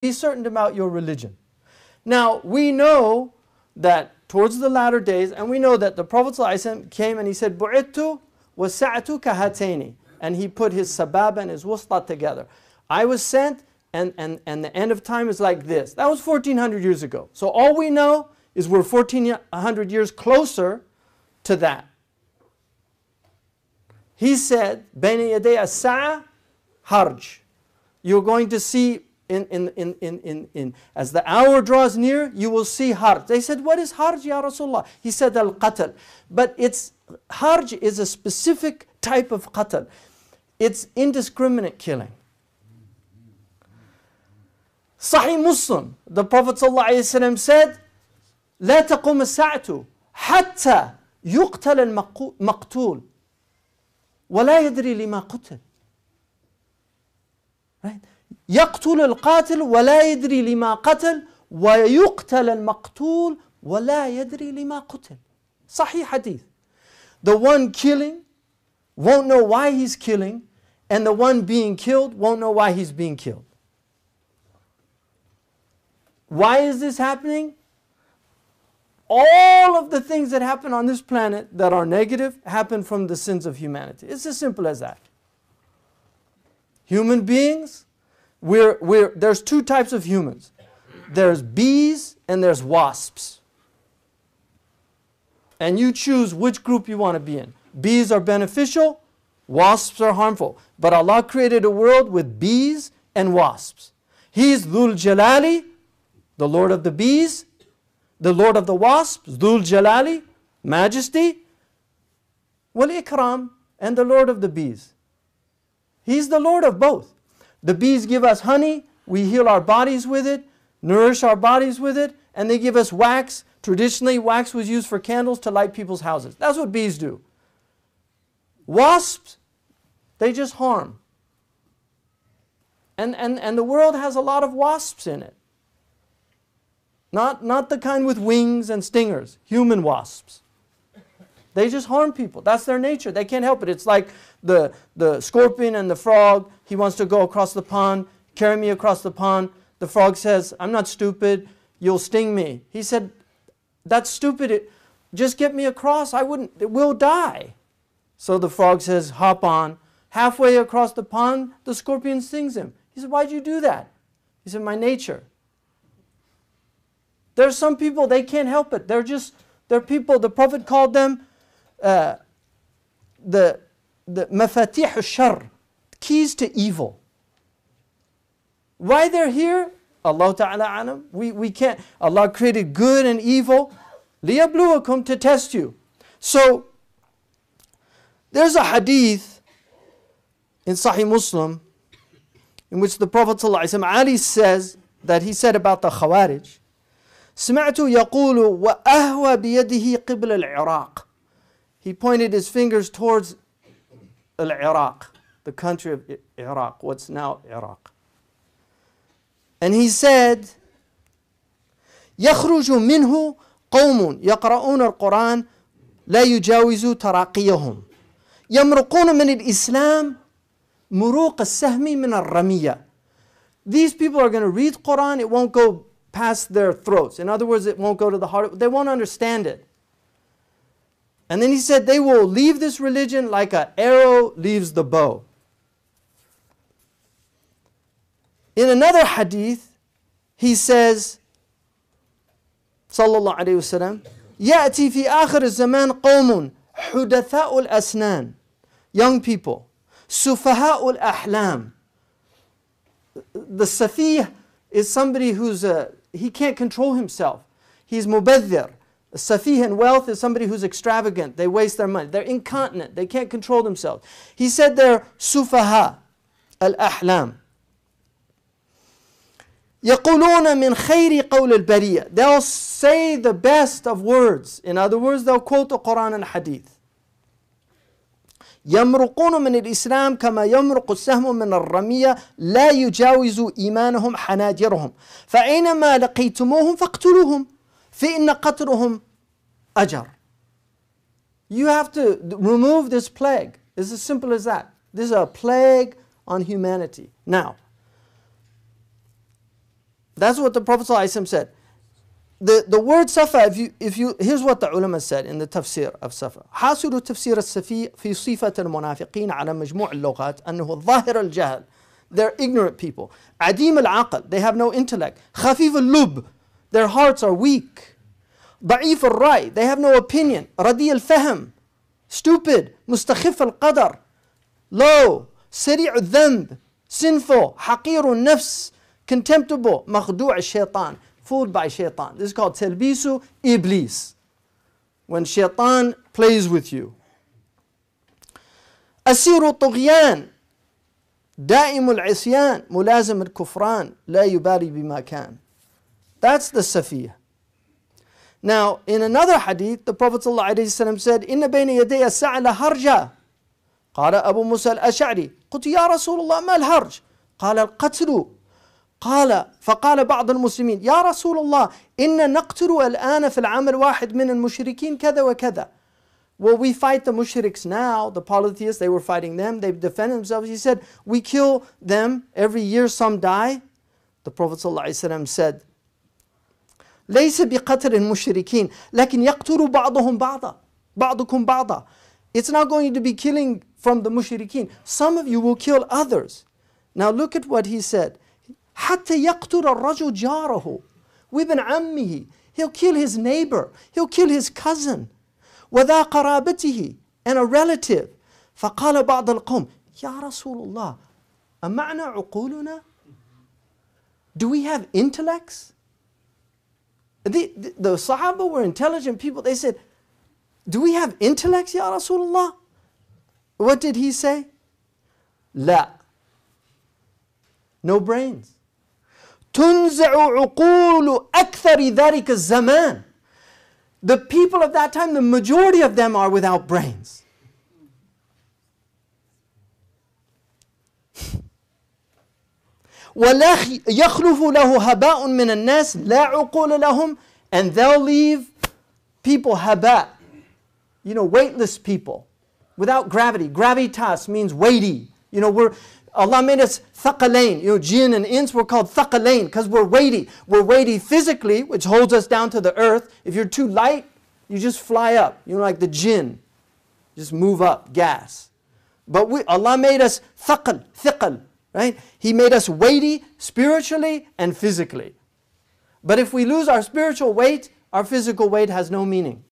Be certain about your religion. Now, we know that towards the latter days, and we know that the Prophet came and he said, Bu'itu wa sa'atu kahateni. And he put his sabab and his wusta together. I was sent, and, and, and the end of time is like this. That was 1400 years ago. So all we know is we're 1400 years closer to that. He said, Bene yaday as harj. You're going to see in, in, in, in, in, in. As the hour draws near, you will see harj. They said, What is harj, Ya Rasulullah? He said, Al qatl. But it's harj is a specific type of qatl, it's indiscriminate killing. Sahih Muslim, the Prophet said, لا تقوم الساعة حتى يقتل المقتول ولا يدري لما قتل. Right? يقتل القاتل ولا يدري لما قتل ويقتل المقتول ولا يدري لما قتل صحيح حديث the one killing won't know why he's killing and the one being killed won't know why he's being killed why is this happening all of the things that happen on this planet that are negative happen from the sins of humanity. It's as simple as that. Human beings we're, we're, there's two types of humans. There's bees and there's wasps. And you choose which group you want to be in. Bees are beneficial, wasps are harmful. But Allah created a world with bees and wasps. He's is Dhul Jalali, the Lord of the bees, the Lord of the wasps, Dhul Jalali, majesty, Wal Ikram, and the Lord of the bees. He's the Lord of both. The bees give us honey, we heal our bodies with it, nourish our bodies with it, and they give us wax. Traditionally, wax was used for candles to light people's houses. That's what bees do. Wasps, they just harm. And, and, and the world has a lot of wasps in it. Not, not the kind with wings and stingers, human wasps. They just harm people. That's their nature. They can't help it. It's like the, the scorpion and the frog. He wants to go across the pond, carry me across the pond. The frog says, I'm not stupid. You'll sting me. He said, That's stupid. It, just get me across. I wouldn't, it will die. So the frog says, Hop on. Halfway across the pond, the scorpion stings him. He said, Why'd you do that? He said, My nature. There's some people, they can't help it. They're just, they're people, the Prophet called them uh, the, the mafatih shar, keys to evil. Why they're here, Allah Ta'ala anam. we, we can't. Allah created good and evil, liyabluwakum, to test you. So, there's a hadith in Sahih Muslim in which the Prophet Ali says that he said about the Khawarij, سمعت يقول وأهوى بيده قبل العراق he pointed his fingers towards al Iraq, the country of Iraq, what's now Iraq. And he said, يخرج منه قوم يقرؤون القرآن لا يجاوز تراقيهم يمرقون من الإسلام مروق السهم من الرمية These people are going to read Quran, it won't go past their throats. In other words, it won't go to the heart. They won't understand it. And then he said, they will leave this religion like an arrow leaves the bow. In another hadith, he says, Sallallahu Alaihi Wasallam, يأتي في آخر الزمان قوم حدثاء الأسنان Young people, سفهاء الأحلام The safih is somebody who's, a, he can't control himself. He's mubadhir. A safih in wealth is somebody who's extravagant. They waste their money. They're incontinent. They can't control themselves. He said they're sufaha, al-ahlam. يقولون من خير قول البرية They'll say the best of words. In other words, they'll quote the Quran and Hadith. يمرقون من الإسلام كما يمرق السهم من الرمية لا يجاوز إيمانهم حناجرهم فأينما لقيتموهم فاقتلوهم فَإِنَّ قَتْرُهُمْ أَجَرٌ You have to remove this plague. It's as simple as that. This is a plague on humanity. Now, that's what the Prophet said. The, the word safa, if you, if you, here's what the ulama said in the tafsir of safa. حاصل تفسير السفي في صفة المنافقين على مجموع اللغات أنه ظاهر الجهل. They're ignorant people. عديم العقل, they have no intellect. خفيف اللب, their hearts are weak. Ba'if al-Rai, they have no opinion. Radi al-Fahm, stupid. Mustakhif al-Qadar, low. Sari' al-Dhanb, sinful. Haqir al-Nafs, contemptible. Makhdu' al-Shaytan, fooled by Shaytan. This is called Telbisu Iblis. When Shaytan plays with you. Asiru daim al دائم Mulazim al-kufran, la yubari bima kan. That's the Safiya. Now, in another hadith, the Prophet ﷺ said, "Inna بَيْنَ يَدَيَ السَّعْلَ هَرْجًا قال أبو موسى الأشعري قلت يا رسول الله ما الهرج قال القتل قال فقال بعض المسلمين يا رسول الله إن نقتل الآن في العام الواحد من المشركين كذا وكذا Well, we fight the mushriks now, the polytheists, they were fighting them, they defend themselves. He said, We kill them every year, some die. The Prophet ﷺ said, ليس بقتل المشركين لكن يقتل بعضهم بعضا بعضكم بعضا It's not going to be killing from the mushrikeen. Some of you will kill others. Now look at what he said. حتى يقتل الرجل جاره وابن عمه He'll kill his neighbor. He'll kill his cousin. وذا قرابته and a relative. فقال بعض القوم يا رسول الله أمعنا عقولنا? Do we have intellects? The, the, the Sahaba were intelligent people. They said, Do we have intellects, Ya Rasulullah? What did he say? La. No brains. تنزع عقول أكثر ذلك الزمان. The people of that time, the majority of them are without brains. وَلَا يَخْلُفُ لَهُ هَبَاءٌ مِنَ النَّاسِ لَا عُقُولَ لَهُمْ And they'll leave people haba, you know, weightless people, without gravity. Gravitas means weighty. You know, we're, Allah made us thaqalain. You know, jinn and ins were called thaqalain because we're weighty. We're weighty physically, which holds us down to the earth. If you're too light, you just fly up. You know, like the jinn, just move up, gas. But we, Allah made us thaqal, thiqal, right? He made us weighty spiritually and physically. But if we lose our spiritual weight, our physical weight has no meaning.